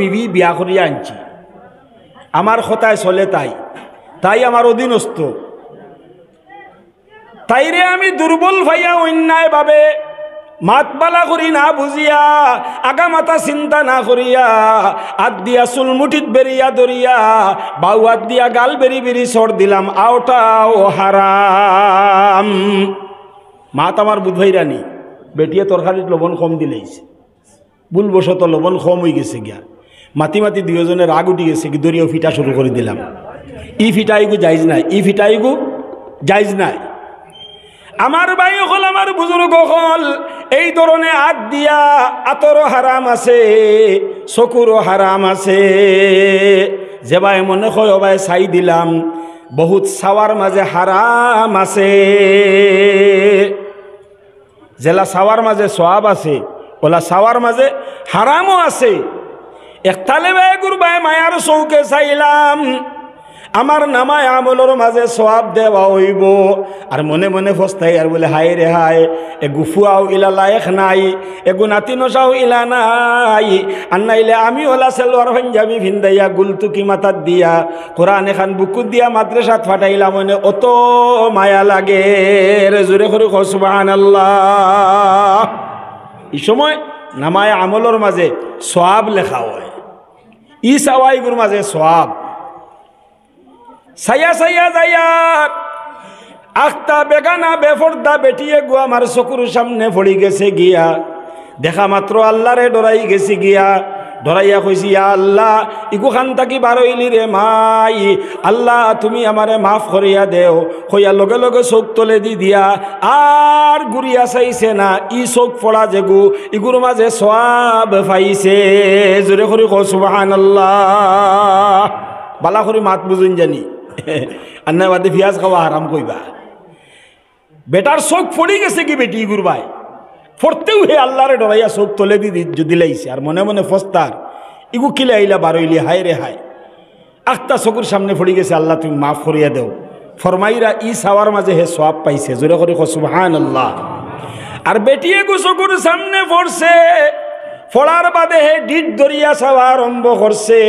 বিবি বিয়া করিয়া আনছি আমার হতায় চলে তাই তাই আমার অধীনস্থ তাইরে আমি দুর্বল ভাইয়া অন্যায় মাত মাতবালা করি না বুঝিয়া মাথা চিন্তা না করিয়া আত দিয়া চুলমুঠিত বেরিয়া দরিয়া বাউ আত দিয়া গাল বেরি বেরি সর দিলাম ও হারাম মাত আমার রানী বেটিয়ে তরকারিত লবণ কম দিলেইছে ভুলবশত লবণ কম হয়ে গেছে গিয়া মাতি মাতি দুজনে রাগ উঠি গেছে কি দরিয়া ফিটা শুরু করে দিলাম ই ফিটাইগু যাইজ নাই ই ফিটাইগু যাইজ নাই আমার ভাই হল আমার বুজুর্গ হল এই ধরনে হাত দিয়া আতরও হারাম আছে চকুরও হারাম আছে যে ভাই মনে হয় অবাই চাই দিলাম বহুত সাওয়ার মাঝে হারাম আছে জেলা সাওয়ার মাঝে সব আছে ওলা সাওয়ার মাঝে হারামও আছে একতালে গুরবাই মায়ার চৌকে চাইলাম আমার নামায় আমলর মাঝে সবাব দেওয়া হইব আর মনে মনে ফস্তাই আর বলে হায় রে হাই এ গুফুয়াও ইলা লায়ক নাই এ নাতি নসাও ইলা নাই আর নাইলে আমি ওলা আর পাঞ্জাবি ভিন্দাইয়া গুলতুকি মাতার দিয়া কোরআন এখান বুকুত দিয়া মাদ্রাসাত ফাটাইলা মনে অত মায়া লাগে রে জোরে করে খসবান আল্লাহ এই সময় নামায় আমলর মাঝে সবাব লেখা হয় ই সাওয়াইগুর মাঝে সব সাইয়া সাইয়া যাইয়া আখতা বেগানা বেফর্দা বেটিয়ে গুয়া আমার চকুর সামনে পড়ি গেছে গিয়া দেখা মাত্র আল্লাহরে ডরাই গেছে গিয়া ধরাইয়া কইছি আল্লাহ ইগু খান থাকি বারইলি রে মাই আল্লাহ তুমি আমারে মাফ করিয়া দেও হইয়া লগে লগে চোখ তলে দি দিয়া আর গুড়িয়া চাইছে না ই চোখ পড়া যেগু ইগুর মাঝে সব ফাইছে জোরে করি কসবাহান আল্লাহ বালা করি মাত বুঝুন জানি আন্না বাদে পিঁয়াজ খাওয়া আরাম কইবা বেটার চোখ পড়ি গেছে কি বেটি ইগুর ভাই ফরতেও হে আল্লাহরে ডরাইয়া চোখ তলে দি যদি লাইছে আর মনে মনে ফস্তার ইগু কিলে আইলা বারইলি হায় রে হায় আখতা চকুর সামনে ফড়ি গেছে আল্লাহ তুমি মাফ করিয়া দেও ফরমাইরা ই সাওয়ার মাঝে হে সোয়াব পাইছে জোরে করে হান আল্লাহ আর বেটিয়ে গু চকুর সামনে ফরছে ফলার বাদে হে ডিট দরিয়া চাওয়া আরম্ভ করছে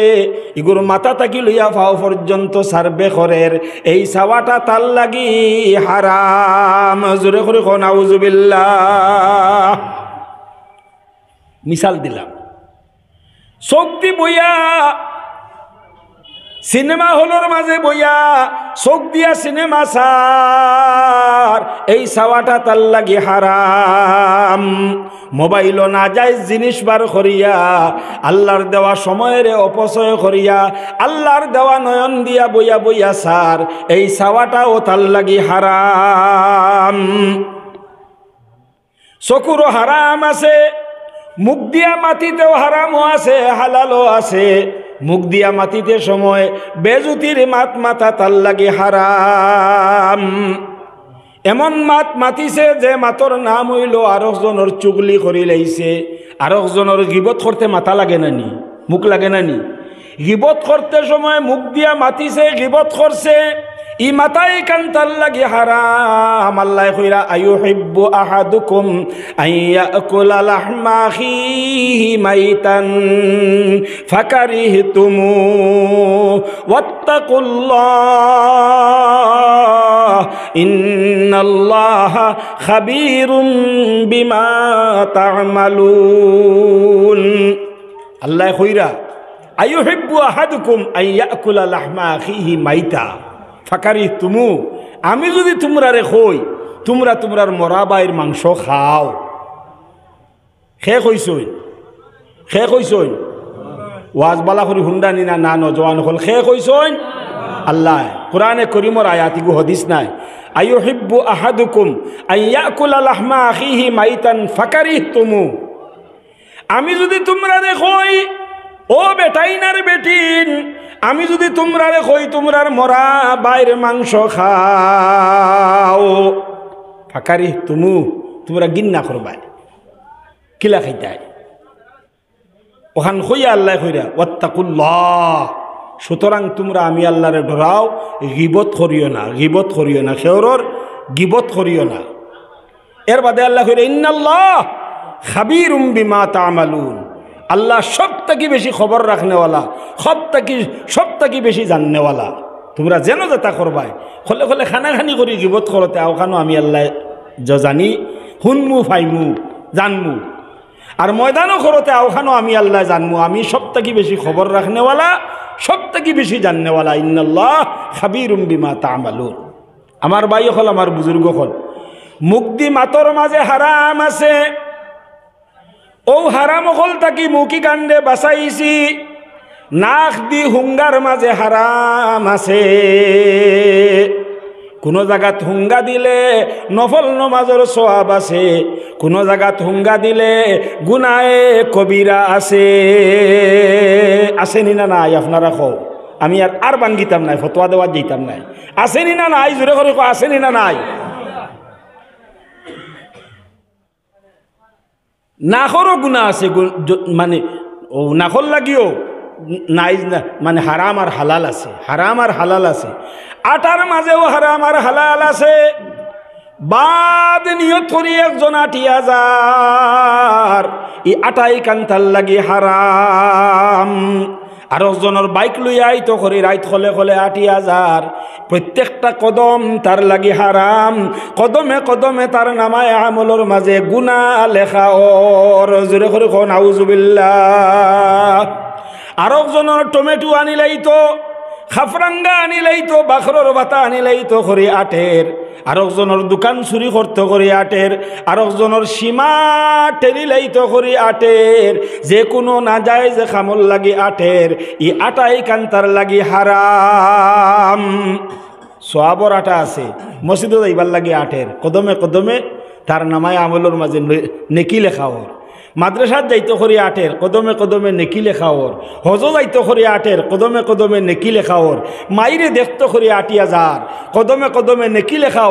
ইগুর মাথা তাকি লইয়া ফাও পর্যন্ত সার্বে খরের এই চাওয়াটা তার লাগি হারাম জোরে করে খনাউজুবিল্লা মিশাল দিলাম শক্তি বইয়া সিনেমা হলোর মাঝে বইয়া চোখ দিয়া সিনেমা সার এই সাওয়াটা তার লাগে হারাম মোবাইল না যাই জিনিস বার করিয়া আল্লাহর দেওয়া সময়ের অপচয় করিয়া আল্লাহর দেওয়া নয়ন দিয়া বইয়া বইয়া সার এই ও তার লাগি হারাম চকুরও হারাম আছে মুখ দিয়া মাটিতেও হারামও আছে হালালও আছে মুখ দিয়া মাতিতে সময় বেজুতির মাত মাথা তার লাগে হারাম এমন মাত মাতিছে যে মাতর নাম হইল আরকজনের চুগলি করি লাইছে আরকজনের গিবত করতে মাথা লাগে না নি মুখ লাগে না নি গিবত করতে সময় মুখ দিয়া মাতিছে গিবত করছে ই মাতাই কান্তার লাগি হারাম আল্লাহ কইরা আয়ু হিব্বু আহাদুকুম আইয়া কুলা লাহমাহি মাইতান ফাকারিহতুমু ওয়াত্তাকুল্লাহ ইন্নাল্লাহ খাবীরুম বিমা তা'মালুন আল্লাহ কইরা আয়ু হিব্বু আহাদুকুম আইয়া কুলা লাহমাহি মাইতা ফাঁকারি তুমু আমি যদি তোমরা রে হই তোমরা তোমরার মরা বাইর মাংস খাও খে কইসই খে কইসই ওয়াজ বালা করি হুন্ডা নিনা না নজওয়ান হল খে কইসইন আল্লাহ কোরআনে করিমর আয়াতিগু হদিস নাই আয়ু হিব্বু আহাদুকুম আইয়াকুল আলহমা আহিহি মাইতান ফাকারি তুমু আমি যদি তোমরা হই ও বেটাইনার বেটিন আমি যদি তোমরা কই তোমরার মরা বাইরে মাংস খাও ফাঁকারি তুমু তোমরা গিন্না করবাই কিলা খাইতাই ওখান হইয়া আল্লাহ হইরা ওত্তাকুল্লাহ সুতরাং তোমরা আমি আল্লাহরে ডরাও গিবত করিও না গিবত করিও না শেওরর গিবত করিও না এর বাদে আল্লাহ হইরা ইন্নাল্লাহ খাবির উম্বি মা তামালুন আল্লাহ থেকে বেশি খবর রাখনেওয়ালা সব থেকে বেশি জাননেওয়ালা তোমরা যেন যেটা করবাই হলে হলে খানাখানি করি জীবত করতে আওখানো আমি আল্লাহ জানি শুনমু ফাইমু জানমু আর ময়দানও করতে আওখানো আমি আল্লাহ জানমু আমি থেকে বেশি খবর রাখনেওয়ালা থেকে বেশি জাননেওয়ালা ইন্নাল্লাহ খাবির বিমা তামালুন আমার বাই হল আমার বুজুর্গ হল মুক্তি মাতর মাঝে হারাম আছে ও হারাম হল তাকি মুখি কাণ্ডে বাসাইছি নাক দি হুঙ্গার মাঝে হারাম আছে কোনো জায়গাত হুঙ্গা দিলে নফল নমাজর সোয়াব আছে কোনো জায়গাত হুঙ্গা দিলে গুনায়ে কবিরা আছে আসেনি না নাই আপনারা কও আমি আর আর গিতাম নাই ফতোয়া দেওয়া যেতাম নাই আসেনি না নাই জোরে করে আসেনি না নাই নাখরও গুণা আছে মানে ও নাখর লাগিও নাই মানে হারাম আর হালাল আছে হারাম আর হালাল আছে আটার মাঝেও হারাম আর হালাল আছে বাদ নিয়ত করি একজন আটিয়া যার আটাই কান্তাল লাগি হারাম আর একজনের বাইক লইয়া আইতো করি রাইত হলে হলে আটি হাজার প্রত্যেকটা কদম তার লাগি হারাম কদমে কদমে তার নামায় আমলর মাঝে গুনা লেখা ওর জোরে করে কন আউজুবিল্লা আর একজনের টমেটো আনিলেই তো খাফরাঙ্গা আনিলেই তো বাখরর বাতা আনিলেই তো খরি আটের আরেকজনের দোকান চুরি করতে করি আটের আরেকজনের সীমা টেরি লাইত করি আটের যে কোনো না যায় যে খামল লাগি আটের ই আটাই কান্তার লাগি হারাম সোয়াবর আটা আছে মসজিদও যাইবার লাগি আটের কদমে কদমে তার নামায় আমলের মাঝে নেকি লেখা হয় মাদ্রাসার যাইতে করি আটের কদমে কদমে নেকি ওর হজ যাইতে করি আটের কদমে কদমে নেকি ওর মাইরে দেখতে করি আটি যার কদমে কদমে নেকি লেখা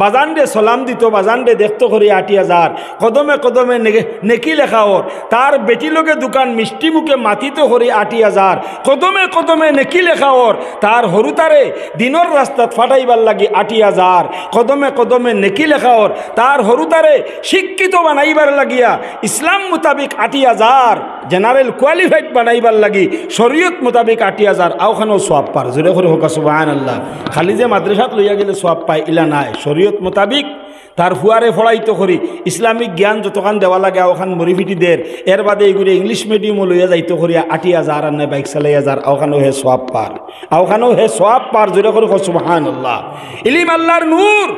বাজান রে সলাম দিত রে দেখতে করি আটিয়া যার কদমে কদমে নেকি ওর তার বেটি লোকে দোকান মিষ্টি মুখে মাতিত করি আটি যার কদমে কদমে নেকি লেখা ওর তার হরুতারে দিনর রাস্তাত ফাটাইবার লাগি আটি যার কদমে কদমে নেকি লেখা ওর তার হরুতারে শিক্ষিত বানাইবার লাগিয়া ইসলাম মোতাবিক আটি হাজার জেনারেল কোয়ালিফাইড বানাইবার লাগি শরীয়ত মোতাবিক আটি হাজার আওখানেও সোয়াব পার জোরে করে হোক সুবাহান আল্লাহ খালি যে মাদ্রাসাত লইয়া গেলে সোয়াব পায় ইলা নাই শরীয়ত মোতাবিক তার হুয়ারে ফড়াইতো করি ইসলামিক জ্ঞান যতক্ষণ দেওয়া লাগে ওখান দের এর বাদে এগুলি ইংলিশ মিডিয়ামও লইয়া যাইতো করি আটি হাজার আর নয় বাইক চালাই হাজার ওখানেও হে সোয়াব পার ওখানেও হে সোয়াব পার জোরে করে হোক সুবাহান আল্লাহ ইলিম আল্লাহর নূর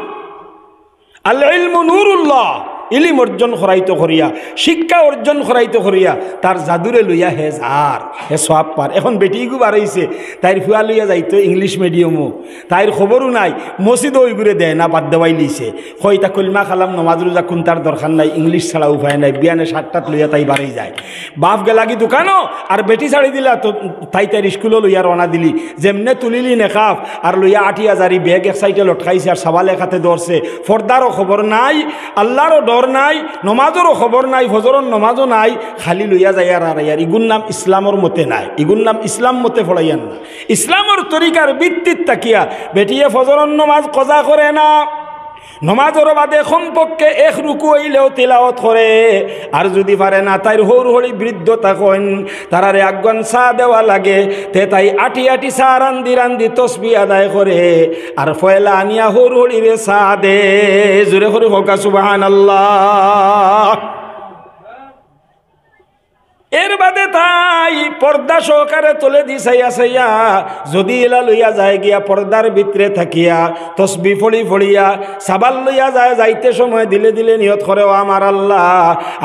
আল্লাহ ইলম নূরুল্লাহ ইলিম অর্জন করাইতে হরিয়া শিক্ষা অর্জন করাইতে হরিয়া তার জাদুরে লইয়া হে যার হে সব পার এখন বেটিগু বাড়াইছে তাইর ফুয়া লইয়া যাইতো ইংলিশ মিডিয়ামও তাইর খবরও নাই মসজিদও ওইগুরে দেয় না বাদ দেওয়াই লিছে কই তা কলমা খালাম নমাজ রোজা কোন তার দরকার নাই ইংলিশ ছাড়া উপায় নাই বিয়ানে সাতটাত লইয়া তাই বাড়াই যায় বাপ গেলাগি দোকানও আর বেটি ছাড়ি দিলা তো তাই তাইর স্কুলও লইয়া রওনা দিলি যেমনে তুলিলি নেখাফ আর লইয়া আটি হাজারি ব্যাগ এক সাইডে লটকাইছে আর সাবালে খাতে ধরছে ফর্দারও খবর নাই আল্লাহরও রোজার নাই নমাজেরও খবর নাই ভজরন নমাজও নাই খালি লইয়া যায় আর ইয়ার ইগুন নাম ইসলামর মতে নাই ইগুন নাম ইসলাম মতে ফলাইয়ান না ইসলামর তরিকার ভিত্তিত তাকিয়া বেটিয়ে ফজরন নমাজ কজা করে না নমাজর বাদে সম্পর্কে এক রুকু আইলেও তিলাওত করে আর যদি পারে না তাই হৌর হলি বৃদ্ধ কইন তারারে আগুন চা দেওয়া লাগে তে তাই আটি আটি চা রান্দি রান্দি তসবি আদায় করে আর ফয়লা আনিয়া হৌর রে চা দে জোরে করে হকা সুবাহান আল্লাহ পর্দা সহকারে তুলে দি সাইয়া সাইয়া যদি এলা লইয়া যায় গিয়া পর্দার ভিতরে থাকিয়া তসবি ফড়ি ফড়িয়া সাবাল লইয়া যায় যাইতে সময় দিলে দিলে নিয়ত করে ও আমার আল্লাহ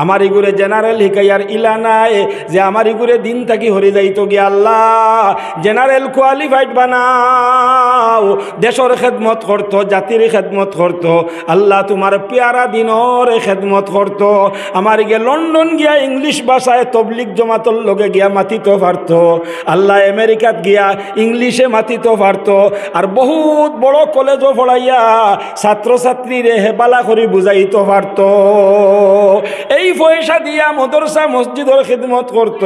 আমার ইগুরে জেনারেল হিকাইয়ার ইলা নাই যে আমার ইগুরে দিন থাকি হরে যাইতো গিয়া আল্লাহ জেনারেল কোয়ালিফাইড বানাও দেশের খেদমত করতো জাতির খেদমত করতো আল্লাহ তোমার পেয়ারা দিনর খেদমত করতো আমার গিয়ে লন্ডন গিয়া ইংলিশ ভাষায় তবলিক জমাতর লোকে গিয়া মাতিত মাতিতে পারত আল্লাহ আমেরিকাত গিয়া ইংলিশে মাতিতে পারত আর বহুত বড় কলেজও পড়াইয়া রে হেবালা করি বুঝাইতে পারত এই পয়সা দিয়া মদরসা মসজিদের খিদমত করত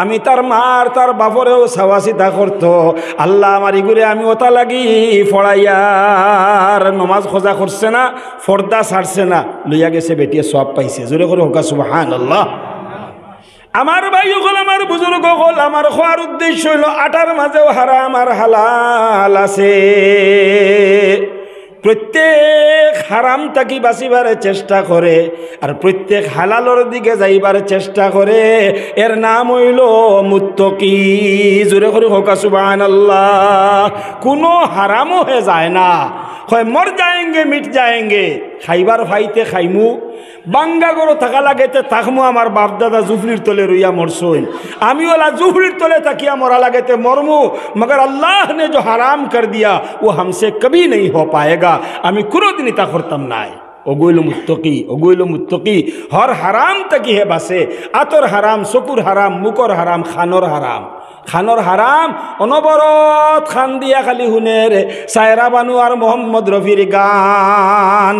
আমি তার মার তার বাপরেও চিতা করত আল্লাহ আমার ইগুরে আমি ওটা লাগি ফড়াইয়ার নমাজ খোঁজা করছে না ফর্দা ছাড়ছে না লইয়া গেছে বেটিয়ে সব পাইছে জোরে করে হোকা সুবাহান আল্লাহ আমার ভাই হল আমার বুজুর্গ হল আমার খোয়ার উদ্দেশ্য হইল আটার মাঝেও হারা আমার হালাল আছে প্রত্যেক হারাম তাকি বাঁচিবার চেষ্টা করে আর প্রত্যেক হালালর দিকে যাইবার চেষ্টা করে এর নাম হইল মুত্তকি জোরে করে হোকা সুবাহ আল্লাহ কোনো হারামও হয়ে যায় না হয় মর যায়ঙ্গে মিট যায়ঙ্গে খাইবার ভাইতে খাইমু বাঙ্গাগরও থাকা লাগেতে থাকমু আমার দাদা জুফরির তলে রইয়া মরসইন আমি ওলা জুফরির তলে থাকিয়া মরা লাগেতে মরমু মগর আল্লাহ নে যে হারাম কর দিয়া ও হামসে কবি নেই হ পায়েগা আমি কোনোদিনই তা করতাম নাই ওগুইল মুত্তকি ওগুইল মুত্তকি হর হারাম তাকি হে বাসে আতর হারাম চকুর হারাম মুকর হারাম খানোর হারাম খানোর হারাম অনবরত খান দিয়া খালি রে সায়রা বানু আর মোহাম্মদ রফির গান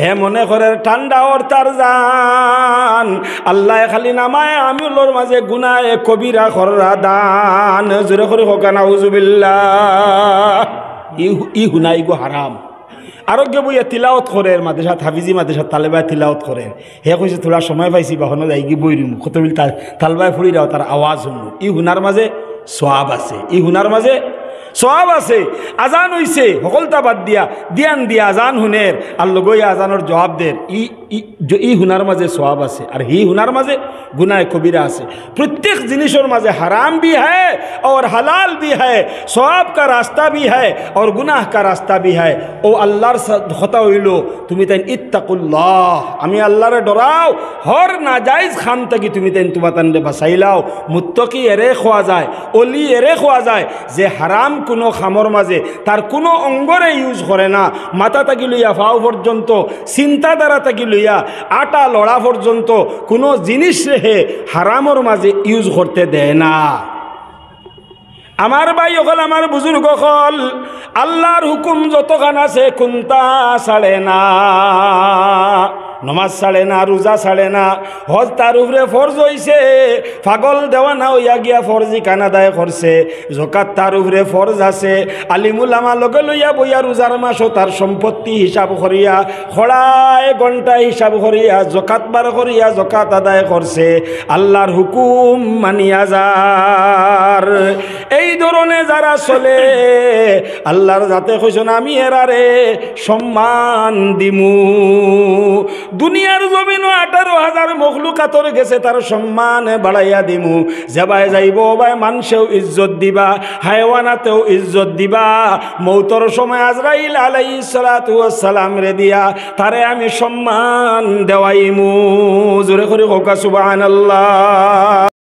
হে মনে করে ঠান্ডা ওর তার জান আল্লাহ খালি নামায় আমি লোর মাঝে গুনায় কবিরা খররা দান জোরে করে হকানা হুজুবিল্লা ই হুনাই গো হারাম আরোগ্য বইয়া তিলাওত করে মাদ্রাসাত হাফিজি মাদ্রাসাত তালেবায় তিলাওত করে হে কৈছে তোলা সময় পাইছি বাহন যাই বই রুম কত তালবায় ফুড়ি দাও তার আওয়াজ শুনো ই হুনার মাঝে সব আছে ই হুনার মাঝে সব আছে আজান হইছে সকলতা বাদ দিয়া দিয়ান দিয়া আজান হুনের আর লগই আজানোর জবাব দের ই ই হুনার মাঝে সব আছে আর হি হুনার মাঝে গুনায় কবিরা আছে প্রত্যেক জিনিসের মাঝে হারাম ভি হ্যাঁ হালাল বি भी है কা রাস্তা বি হ্যাঁ और গুনাহ কা রাস্তা বি হ্যাঁ ও আল্লাহর কথা হইল তুমি তাই ইত্তাকুল্লাহ আমি আল্লাহরে ডরাও হর নাজাইজ খান থাকি তুমি তাই তোমার তান্ডে বাসাইলাও মুত্তকি এরে খোয়া যায় অলি এরে খোয়া যায় যে হারাম কোনো খামর মাঝে তার কোনো অঙ্গরে ইউজ করে না মাথা থাকি লইয়া ফাও পর্যন্ত চিন্তাধারা থাকি লইয়া আটা লড়া পর্যন্ত কোনো জিনিস রেহে হারামর মাঝে ইউজ করতে দেয় না আমার ভাই অকল আমার বুজুর্গ অকল আল্লাহর হুকুম যতখান আছে কুন্তা সাড়ে না নমাজ ছাড়ে না রোজা ছাড়ে না হজ তার উপরে ফরজ হইছে পাগল দেওয়া না ইয়া গিয়া ফরজি কানাদায় করছে জকাত তার উপরে ফরজ আছে আলিমুল আমা লগে লইয়া বইয়া রোজার মাসও তার সম্পত্তি হিসাব করিয়া খড়ায় ঘন্টায় হিসাব করিয়া জকাত বার করিয়া জকাত আদায় করছে আল্লাহর হুকুম মানিয়া যার এই ধরনের যারা চলে আল্লাহর যাতে কইস আমি এরারে সম্মান দিমু দুনিয়ার জমিন আঠারো হাজার মখলুকাতর গেছে তার সম্মান বাড়াইয়া দিমু যেবায় যাইব ওবাই মানুষেও ইজ্জত দিবা হায়ওয়ানাতেও ইজ্জত দিবা মৌতর সময় আজরাইল আলাই সালাম রে দিয়া তারে আমি সম্মান দেওয়াইমু জোরে করে হোকা সুবাহ আল্লাহ